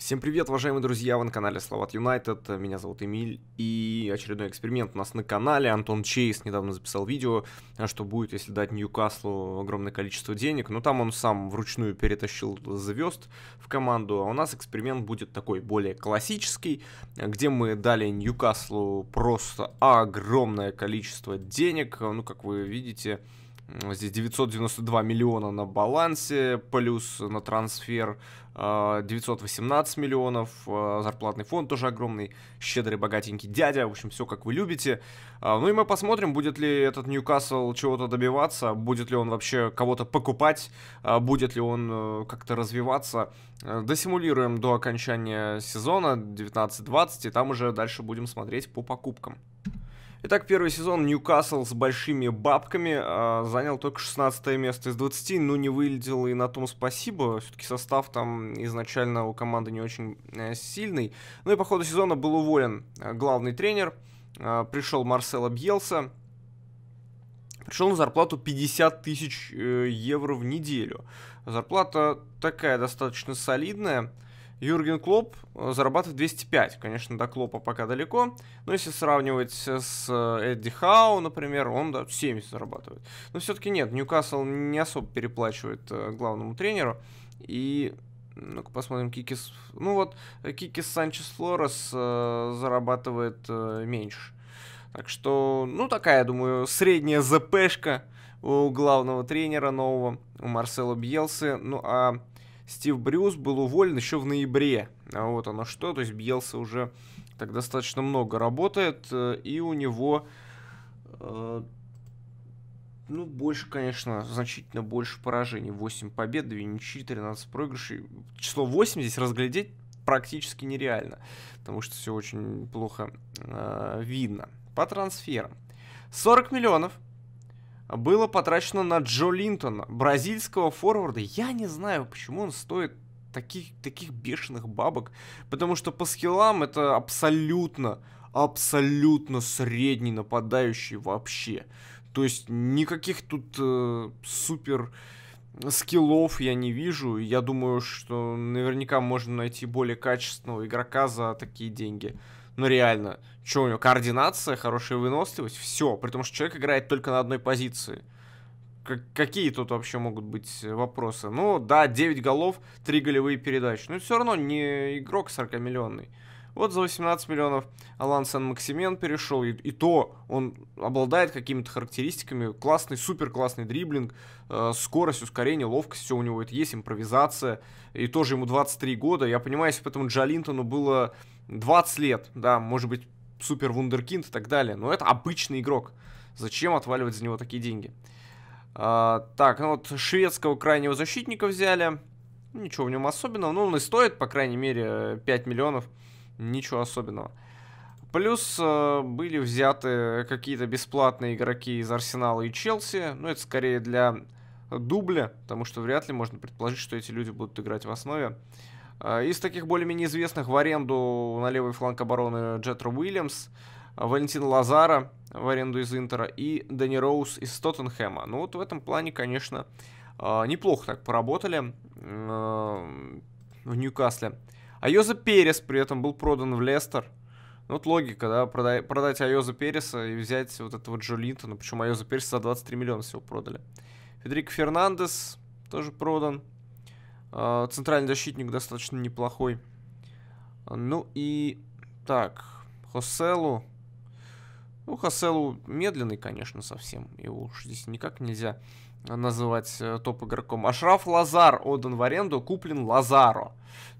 Всем привет, уважаемые друзья, вы на канале Словат Юнайтед, меня зовут Эмиль, и очередной эксперимент у нас на канале, Антон Чейз недавно записал видео, что будет, если дать Ньюкаслу огромное количество денег, но там он сам вручную перетащил звезд в команду, а у нас эксперимент будет такой более классический, где мы дали Ньюкаслу просто огромное количество денег, ну, как вы видите, Здесь 992 миллиона на балансе, плюс на трансфер 918 а, миллионов, а, зарплатный фонд тоже огромный, щедрый, богатенький дядя, в общем, все как вы любите. А, ну и мы посмотрим, будет ли этот Ньюкасл чего-то добиваться, будет ли он вообще кого-то покупать, будет ли он э, как-то развиваться. Э, досимулируем до окончания сезона 19-20, и там уже дальше будем смотреть по покупкам. Итак, первый сезон Ньюкасл с большими бабками а, занял только 16 место из 20, но не выглядел и на том спасибо. Все-таки состав там изначально у команды не очень э, сильный. Ну и по ходу сезона был уволен э, главный тренер. А, э, пришел Марсело Бьелса. Пришел на зарплату 50 тысяч э, евро в неделю. Зарплата такая достаточно солидная. Юрген Клоп э, зарабатывает 205. Конечно, до Клопа пока далеко. Но если сравнивать с э, Эдди Хау, например, он да, 70 зарабатывает. Но все-таки нет, Ньюкасл не особо переплачивает э, главному тренеру. И ну-ка посмотрим, Кикис. Ну вот, Кикис Санчес Флорес э, зарабатывает э, меньше. Так что, ну такая, я думаю, средняя ЗПшка у главного тренера нового, у Марсело Бьелсы. Ну а Стив Брюс был уволен еще в ноябре. А вот оно что, то есть Бьелса уже так достаточно много работает, э, и у него, э, ну, больше, конечно, значительно больше поражений. 8 побед, 2 ничьи, 13 проигрышей. Число 8 здесь разглядеть практически нереально, потому что все очень плохо э, видно. По трансферам. 40 миллионов – было потрачено на Джо Линтона, бразильского форварда. Я не знаю, почему он стоит таких, таких бешеных бабок, потому что по скиллам это абсолютно, абсолютно средний нападающий вообще. То есть никаких тут э, супер скиллов я не вижу. Я думаю, что наверняка можно найти более качественного игрока за такие деньги. Ну реально, что у него координация, хорошая выносливость, все. При том, что человек играет только на одной позиции. Как, какие тут вообще могут быть э, вопросы? Ну да, 9 голов, 3 голевые передачи. Но все равно не игрок 40-миллионный. Вот за 18 миллионов Алан Сан-Максимен перешел, и, и то он обладает какими-то характеристиками, классный, супер классный дриблинг, э, скорость, ускорение, ловкость, все у него это есть, импровизация, и тоже ему 23 года. Я понимаю, если бы этому Джалинтону было 20 лет, да, может быть, супер вундеркинд и так далее, но это обычный игрок. Зачем отваливать за него такие деньги? А, так, ну вот шведского крайнего защитника взяли. Ничего в нем особенного. Ну, он и стоит, по крайней мере, 5 миллионов. Ничего особенного. Плюс э, были взяты какие-то бесплатные игроки из Арсенала и Челси. Ну, это скорее для дубля, потому что вряд ли можно предположить, что эти люди будут играть в основе. Э, из таких более-менее известных в аренду на левый фланг обороны Джетро Уильямс, э, Валентин Лазара в аренду из Интера и Дани Роуз из Тоттенхэма. Ну вот в этом плане, конечно, э, неплохо так поработали в Ньюкасле. Айоза Перес при этом был продан в Лестер. Ну, вот логика, да, продай, продать Айоза Переса и взять вот этого Джолинта. Ну, причем Айоза Переса за 23 миллиона всего продали. Федерико Фернандес тоже продан. А, центральный защитник достаточно неплохой. А, ну и... Так, Хоселу. Ну, Хоселу медленный, конечно, совсем. Его уж здесь никак нельзя называть э, топ-игроком. Ашраф Лазар отдан в аренду, куплен Лазаро.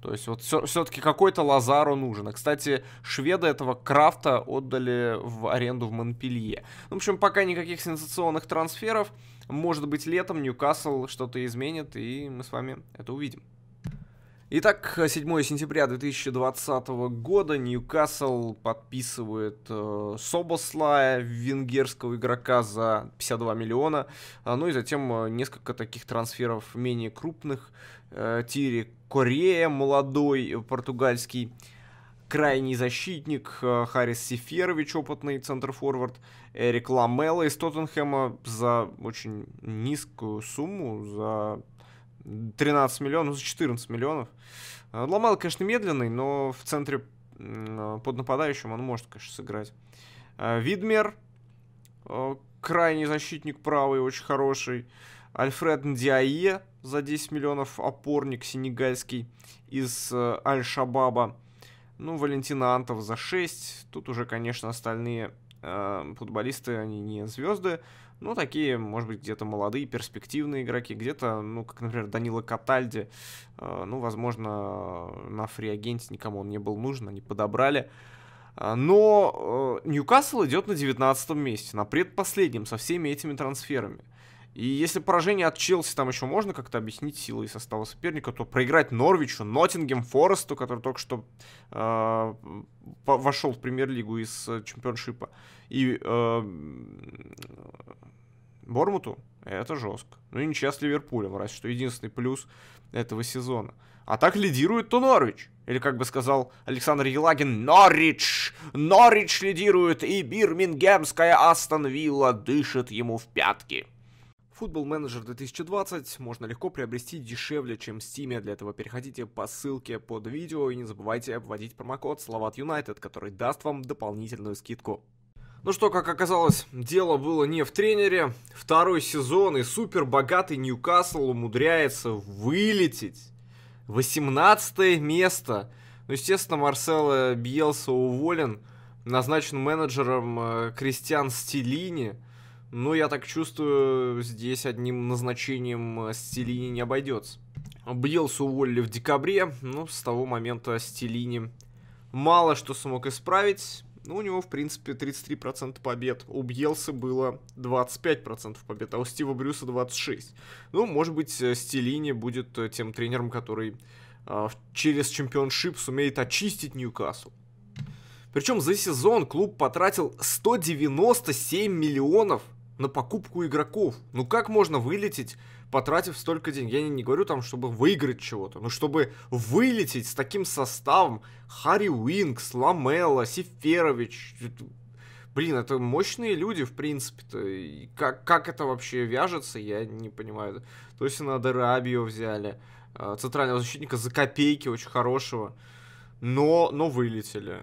То есть вот все-таки какой-то Лазаро нужен. А, кстати, шведы этого крафта отдали в аренду в Монпелье. Ну, в общем, пока никаких сенсационных трансферов. Может быть, летом Ньюкасл что-то изменит, и мы с вами это увидим. Итак, 7 сентября 2020 года Ньюкасл подписывает э, Собослая, венгерского игрока, за 52 миллиона. А, ну и затем э, несколько таких трансферов менее крупных. Э, Тири Корея, молодой португальский крайний защитник, э, Харис Сеферович, опытный центр-форвард, Эрик Ламела из Тоттенхэма за очень низкую сумму, за 13 миллионов, за 14 миллионов. Э, Ламел, конечно, медленный, но в центре э, под нападающим он может, конечно, сыграть. Видмер, крайний защитник правый, очень хороший. Альфред Ндиае за 10 миллионов, опорник сенегальский из Аль-Шабаба. Ну, Валентина Антов за 6. Тут уже, конечно, остальные э, футболисты, они не звезды, Ну, такие, может быть, где-то молодые, перспективные игроки. Где-то, ну, как, например, Данила Катальди. Э, ну, возможно, на фриагенте никому он не был нужен, они подобрали. Э, но э, Ньюкасл идет на 19 месте, на предпоследнем, со всеми этими трансферами. И если поражение от Челси там еще можно как-то объяснить силой состава соперника, то проиграть Норвичу, Ноттингем, Форесту, который только что э, вошел в премьер-лигу из э, чемпионшипа, и э, Бормуту, это жестко. Ну и ничья с Ливерпулем, раз что единственный плюс этого сезона. А так лидирует то Норвич. Или, как бы сказал Александр Елагин, Норвич! Норвич лидирует, и бирмингемская Астон Вилла дышит ему в пятки. Football Manager 2020 можно легко приобрести дешевле, чем в Steam. Для этого переходите по ссылке под видео и не забывайте обводить промокод Словат United, который даст вам дополнительную скидку. Ну что, как оказалось, дело было не в тренере. Второй сезон и супер богатый Ньюкасл умудряется вылететь. 18 место. Ну, естественно, Марсело Бьелса уволен, назначен менеджером э, Кристиан Стилини. Ну, я так чувствую, здесь одним назначением э, Стеллини не обойдется. Бьелса уволили в декабре, ну, с того момента Стеллини мало что смог исправить. Ну, у него, в принципе, 33% побед. У Бьелса было 25% побед, а у Стива Брюса 26%. Ну, может быть, э, Стеллини будет э, тем тренером, который э, через чемпионшип сумеет очистить Ньюкасл. Причем за сезон клуб потратил 197 миллионов на покупку игроков. Ну как можно вылететь, потратив столько денег? Я не, не говорю там, чтобы выиграть чего-то, но чтобы вылететь с таким составом Харри Уинкс, Ламела, Сиферович, Блин, это мощные люди, в принципе-то. И как, как это вообще вяжется, я не понимаю. То есть на Дерабио взяли. Э, центрального защитника за копейки, очень хорошего. Но, но вылетели.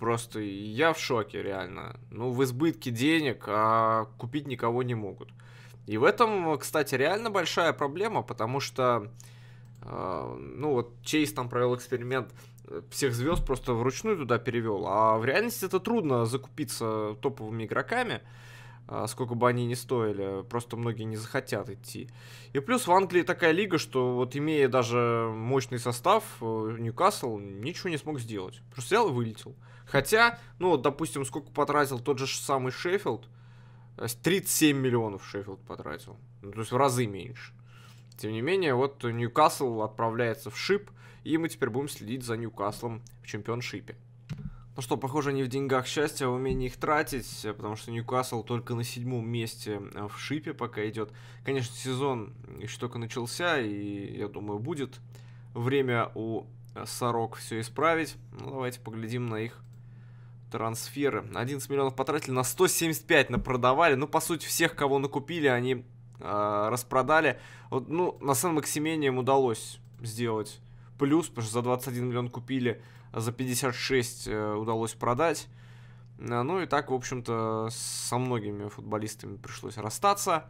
Просто я в шоке, реально. Ну, в избытке денег, а купить никого не могут. И в этом, кстати, реально большая проблема, потому что, э, ну, вот Чейз там провел эксперимент, всех звезд просто вручную туда перевел. А в реальности это трудно закупиться топовыми игроками э, сколько бы они ни стоили, просто многие не захотят идти. И плюс в Англии такая лига, что вот имея даже мощный состав, э, Ньюкасл ничего не смог сделать. Просто взял и вылетел. Хотя, ну, допустим, сколько потратил тот же самый Шеффилд, 37 э, миллионов Шеффилд потратил. Ну, то есть в разы меньше. Тем не менее, вот Ньюкасл отправляется в шип, и мы теперь будем следить за Ньюкаслом в чемпионшипе. Ну что, похоже, не в деньгах счастья, а в умении их тратить, э, потому что Ньюкасл только на седьмом месте э, в шипе пока идет. Конечно, сезон еще только начался, и я думаю, будет время у сорок все исправить. Ну, давайте поглядим на их трансферы. 11 миллионов потратили, на 175 напродавали. Ну, по сути, всех, кого накупили, они э, распродали. Вот, ну, на самом максимене им удалось сделать плюс, потому что за 21 миллион купили, а за 56 э, удалось продать. А, ну и так, в общем-то, со многими футболистами пришлось расстаться.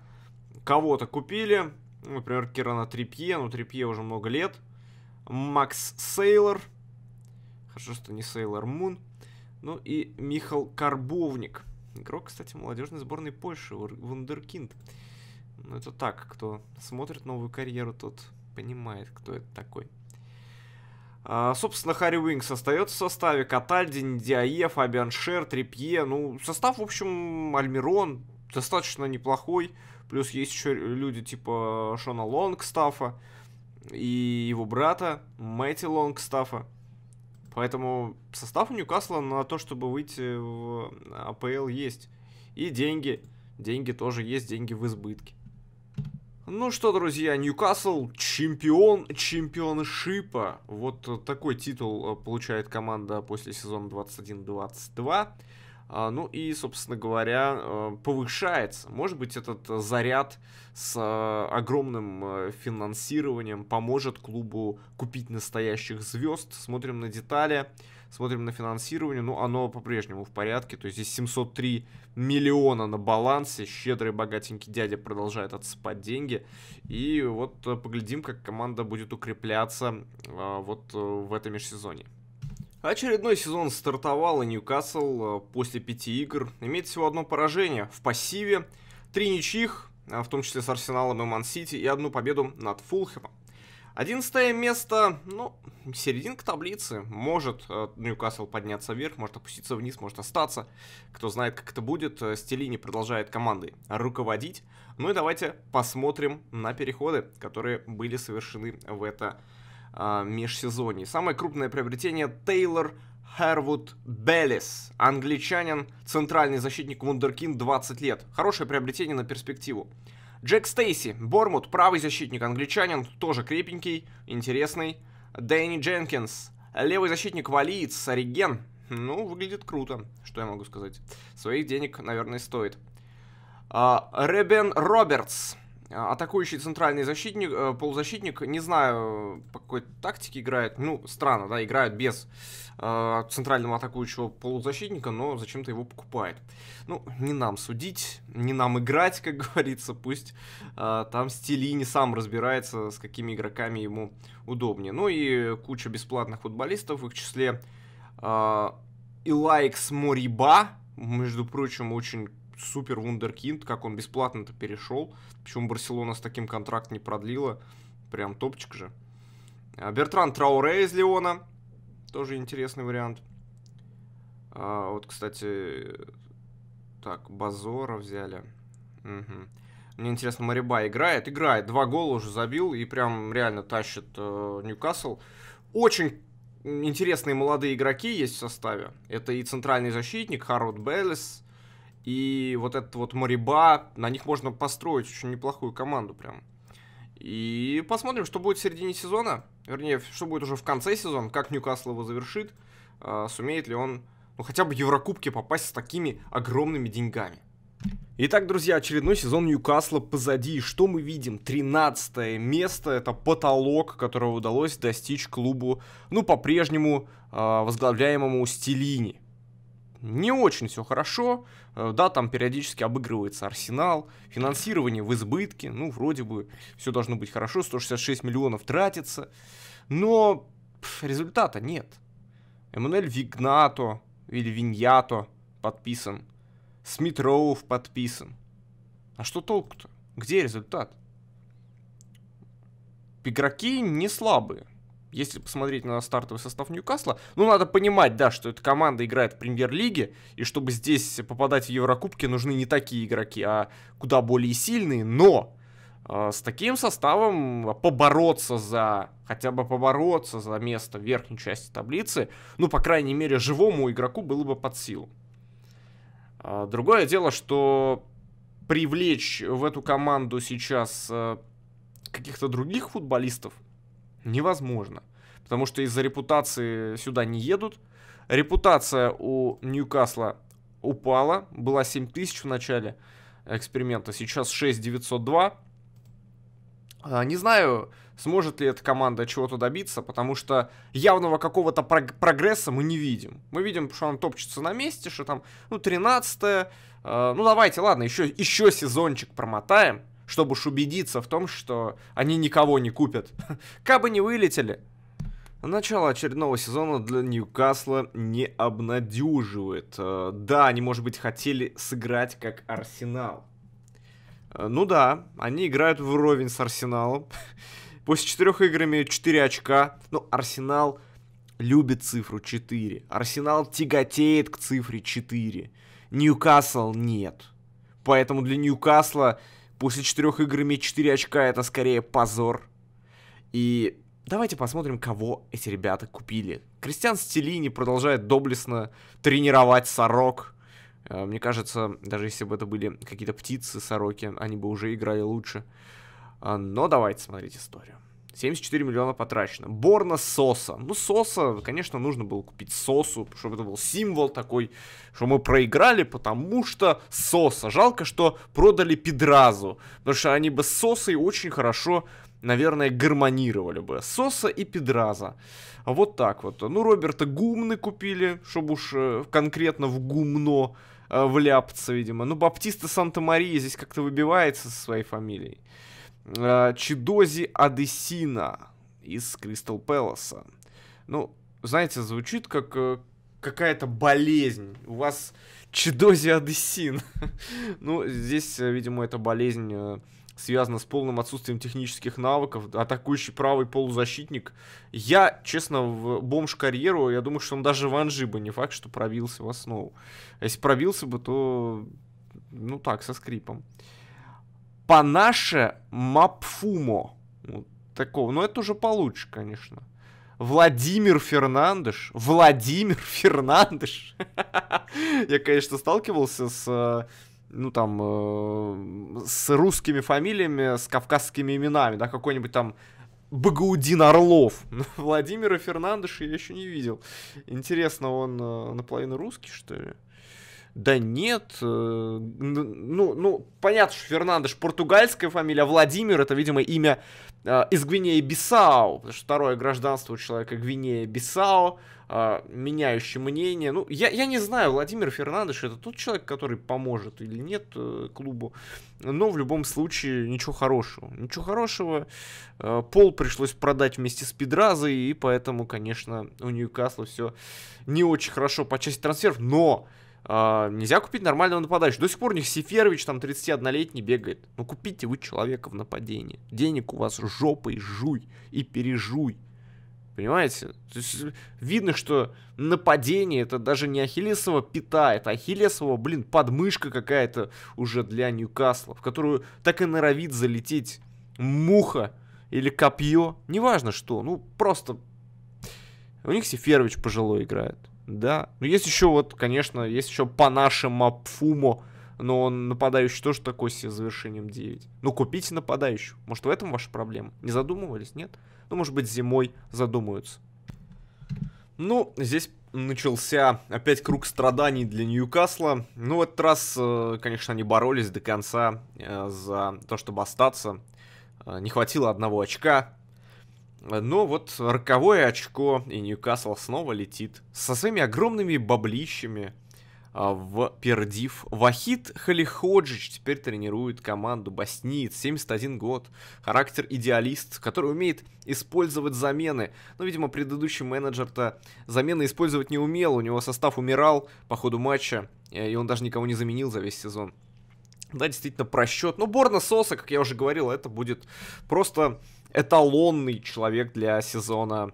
Кого-то купили, ну, например, Кирана Трипье, ну Трипье уже много лет. Макс Сейлор, хорошо, что не Сейлор Мун. Ну и Михал Карбовник. Игрок, кстати, молодежной сборной Польши, вундеркинд. Ну это так, кто смотрит новую карьеру, тот понимает, кто это такой. А, собственно, Харри Уинкс остается в составе. Катальдин, Диае, Фабиан Шер, Трипье. Ну, состав, в общем, Альмирон достаточно неплохой. Плюс есть еще люди типа Шона Лонгстафа и его брата Мэтти Лонгстафа. Поэтому состав у Ньюкасла на то, чтобы выйти в АПЛ есть. И деньги. Деньги тоже есть, деньги в избытке. Ну что, друзья, Ньюкасл чемпион шипа, Вот такой титул э, получает команда после сезона 21-22. А, ну и, собственно говоря, э, повышается. Может быть, этот э, заряд с э, огромным финансированием поможет клубу купить настоящих звезд. Смотрим на детали, смотрим на финансирование. Ну, оно по-прежнему в порядке. То есть здесь 703 миллиона на балансе. Щедрый, богатенький дядя продолжает отсыпать деньги. И вот поглядим, как команда будет укрепляться вот в этом межсезонье. Очередной сезон стартовал, и Ньюкасл э, после пяти игр имеет всего одно поражение в пассиве, три ничьих, э, в том числе с Арсеналом и Ман-Сити, и одну победу над Фулхэмом. Одиннадцатое место, ну, серединка таблицы. Может э, Ньюкасл подняться вверх, может опуститься вниз, может остаться. Кто знает, как это будет. Стеллини продолжает командой руководить. Ну и давайте посмотрим на переходы, которые были совершены в это а, межсезонье. Самое крупное приобретение Тейлор Хервуд Беллис, англичанин, центральный защитник Вундеркин, 20 лет. Хорошее приобретение на перспективу. Джек Стейси, Бормут, правый защитник, англичанин, тоже крепенький, интересный. Дэнни Дженкинс, левый защитник Валиец, Ориген. Ну, выглядит круто, что я могу сказать. Своих денег, наверное, стоит. А, Ребен Робертс, а атакующий центральный защитник, э, полузащитник, не знаю, по какой тактике играет. Ну, странно, да, играют без э, центрального атакующего полузащитника, но зачем-то его покупает. Ну, не нам судить, не нам играть, как говорится. Пусть э, там Стилини сам разбирается, с какими игроками ему удобнее. Ну и куча бесплатных футболистов, в их числе э, Илайкс Мориба, между прочим, очень супер вундеркинд, как он бесплатно-то перешел. Почему Барселона с таким контракт не продлила? Прям топчик же. А, Бертран Трауре из Леона. Тоже интересный вариант. А, вот, кстати, так, Базора взяли. Угу. Мне интересно, Мариба играет? Играет. Два гола уже забил и прям реально тащит э, Ньюкасл. Очень интересные молодые игроки есть в составе. Это и центральный защитник Харвард Беллис, и вот этот вот Мориба, на них можно построить очень неплохую команду прям. И посмотрим, что будет в середине сезона, вернее, что будет уже в конце сезона, как Ньюкасл его завершит, а, сумеет ли он ну, хотя бы в еврокубке попасть с такими огромными деньгами. Итак, друзья, очередной сезон Ньюкасла позади. что мы видим? 13 место. Это потолок, которого удалось достичь клубу, ну, по-прежнему э, возглавляемому Стилини. Не очень все хорошо. Э, да, там периодически обыгрывается Арсенал, финансирование в избытке, ну, вроде бы все должно быть хорошо, 166 миллионов тратится, но пф, результата нет. Эммануэль Вигнато или Виньято подписан, Смит Роуф подписан. А что толку-то? Где результат? Игроки не слабые. Если посмотреть на стартовый состав Ньюкасла, ну, надо понимать, да, что эта команда играет в премьер-лиге, и чтобы здесь попадать в Еврокубки, нужны не такие игроки, а куда более сильные, но э, с таким составом побороться за, хотя бы побороться за место в верхней части таблицы, ну, по крайней мере, живому игроку было бы под силу. Э, другое дело, что привлечь в эту команду сейчас э, каких-то других футболистов – Невозможно. Потому что из-за репутации сюда не едут. Репутация у Ньюкасла упала. Была 7000 в начале эксперимента. Сейчас 6902. А, не знаю, сможет ли эта команда чего-то добиться, потому что явного какого-то прогресса мы не видим. Мы видим, что он топчется на месте, что там, ну, 13 а, ну, давайте, ладно, еще, еще сезончик промотаем, чтобы уж убедиться в том, что они никого не купят. Кабы не вылетели. Начало очередного сезона для Ньюкасла не обнадеживает. Э, да, они, может быть, хотели сыграть как Арсенал. Э, ну да, они играют вровень с Арсеналом. После четырех игр имеют 4 очка. Ну, Арсенал любит цифру 4. Арсенал тяготеет к цифре 4. Ньюкасл нет. Поэтому для Ньюкасла После четырех игр иметь четыре очка это скорее позор. И давайте посмотрим, кого эти ребята купили. Кристиан Стеллини продолжает доблестно тренировать сорок. Э, мне кажется, даже если бы это были какие-то птицы, сороки, они бы уже играли лучше. Э, но давайте смотреть историю. 74 миллиона потрачено. Борна Соса. Ну, Соса, конечно, нужно было купить Сосу, чтобы это был символ такой, что мы проиграли, потому что Соса. Жалко, что продали Пидразу, потому что они бы с Сосой очень хорошо, наверное, гармонировали бы. Соса и Пидраза. Вот так вот. Ну, Роберта Гумны купили, чтобы уж э, конкретно в гумно э, вляпаться, видимо. Ну, Баптиста Санта-Мария здесь как-то выбивается со своей фамилией. Э, Чидози Адесина из Кристал Пэласа. Ну, знаете, звучит как э, какая-то болезнь. У вас Чидози Адесин. ну, здесь, э, видимо, эта болезнь связана с полным отсутствием технических навыков, атакующий правый полузащитник. Я, честно, в бомж-карьеру, я думаю, что он даже в Анжи бы не факт, что пробился в основу. А если пробился бы, то, ну так, со скрипом. Панаше Мапфумо. Вот такого. Но ну, это уже получше, конечно. Владимир Фернандеш. Владимир Фернандеш. Я, конечно, сталкивался с э, ну там, э, с русскими фамилиями, с кавказскими именами, да, какой-нибудь там Багаудин Орлов. Владимира Фернандеша я еще не видел. Интересно, он э, наполовину русский, что ли? да нет, э, ну, ну, понятно, что Фернандеш португальская фамилия, а Владимир это, видимо, имя э, из Гвинеи-Бисау, потому что второе гражданство у человека Гвинея-Бисау, э, меняющий мнение. Ну, я, я не знаю, Владимир Фернандеш это тот человек, который поможет или нет э, клубу, но в любом случае ничего хорошего. Ничего хорошего, э, Пол пришлось продать вместе с Педразой, и поэтому, конечно, у Ньюкасла все не очень хорошо по части трансферов, но а, нельзя купить нормального нападающего. До сих пор у них Сеферович там 31-летний бегает. Ну купите вы человека в нападении. Денег у вас жопой жуй и пережуй. Понимаете? То есть, видно, что нападение это даже не Ахиллесова пята, это Ахиллесова, блин, подмышка какая-то уже для Ньюкасла, в которую так и норовит залететь муха или копье. Неважно что, ну просто... У них Сеферович пожилой играет. Да. Ну, есть еще вот, конечно, есть еще по нашему Пфумо, но он нападающий тоже такой себе завершением 9. Ну, купите нападающего. Может, в этом ваша проблема? Не задумывались, нет? Ну, может быть, зимой задумаются. Ну, здесь начался опять круг страданий для Ньюкасла. Ну, в этот раз, э, конечно, они боролись до конца э, за то, чтобы остаться. Э, не хватило одного очка. Но вот роковое очко, и Ньюкасл снова летит со своими огромными баблищами а, в Пердив. Вахид Халиходжич теперь тренирует команду Босниц, 71 год, характер идеалист, который умеет использовать замены. Но, ну, видимо, предыдущий менеджер-то замены использовать не умел, у него состав умирал по ходу матча, и он даже никого не заменил за весь сезон да, действительно, просчет. Ну, Борна Соса, как я уже говорил, это будет просто эталонный человек для сезона,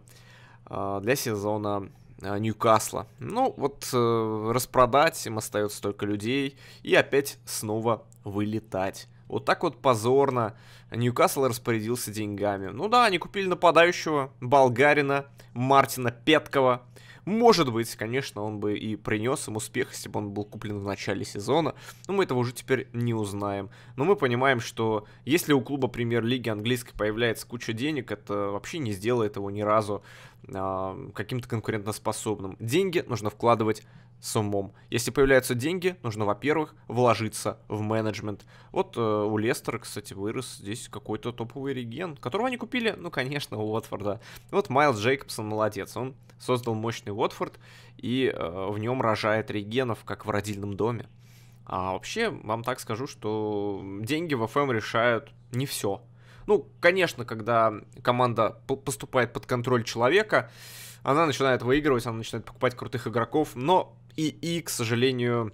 а, для сезона а, Ньюкасла. Ну, вот э, распродать им остается столько людей и опять снова вылетать. Вот так вот позорно Ньюкасл распорядился деньгами. Ну да, они купили нападающего болгарина Мартина Петкова может быть, конечно, он бы и принес им успех, если бы он был куплен в начале сезона, но мы этого уже теперь не узнаем. Но мы понимаем, что если у клуба премьер-лиги английской появляется куча денег, это вообще не сделает его ни разу э, каким-то конкурентоспособным. Деньги нужно вкладывать с умом. Если появляются деньги, нужно, во-первых, вложиться в менеджмент. Вот э, у Лестера, кстати, вырос здесь какой-то топовый реген, которого они купили, ну, конечно, у Уотфорда. Вот Майлз Джейкобсон молодец, он создал мощный Уотфорд, и э, в нем рожает регенов, как в родильном доме. А вообще, вам так скажу, что деньги в ФМ эм решают не все. Ну, конечно, когда команда поступает под контроль человека, она начинает выигрывать, она начинает покупать крутых игроков, но и, и, к сожалению,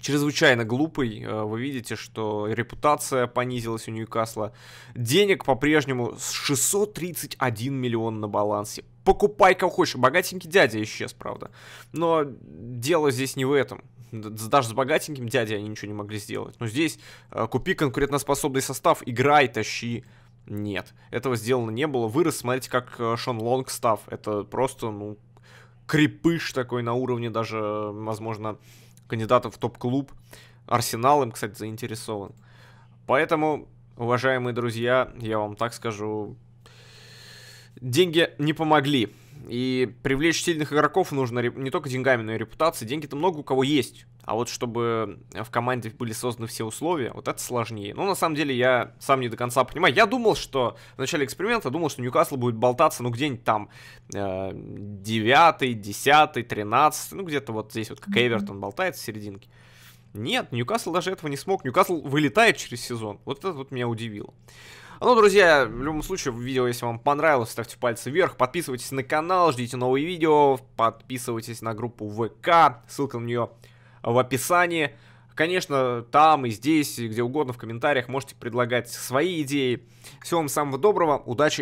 чрезвычайно глупый. Э, вы видите, что репутация понизилась у Ньюкасла. Денег по-прежнему 631 миллион на балансе. Покупай кого хочешь. Богатенький дядя исчез, правда. Но дело здесь не в этом. Даже с богатеньким дядей они ничего не могли сделать. Но здесь э, купи конкурентоспособный состав, играй, тащи. Нет, этого сделано не было. Вырос, смотрите, как э, Шон Лонг став. Это просто, ну, крепыш такой на уровне даже, возможно, кандидатов в топ-клуб. Арсенал им, кстати, заинтересован. Поэтому, уважаемые друзья, я вам так скажу, деньги не помогли. И привлечь сильных игроков нужно не только деньгами, но и репутацией. Деньги-то много у кого есть. А вот чтобы в команде были созданы все условия, вот это сложнее. Но ну, на самом деле я сам не до конца понимаю. Я думал, что в начале эксперимента думал, что Ньюкасл будет болтаться, ну, где-нибудь там э, 9, 10, 13, ну, где-то вот здесь вот, как Эвертон болтается в серединке. Нет, Ньюкасл даже этого не смог. Ньюкасл вылетает через сезон. Вот это вот меня удивило. Ну, друзья, в любом случае, видео, если вам понравилось, ставьте пальцы вверх, подписывайтесь на канал, ждите новые видео, подписывайтесь на группу ВК, ссылка на нее в описании. Конечно, там и здесь, и где угодно, в комментариях можете предлагать свои идеи. Всего вам самого доброго, удачи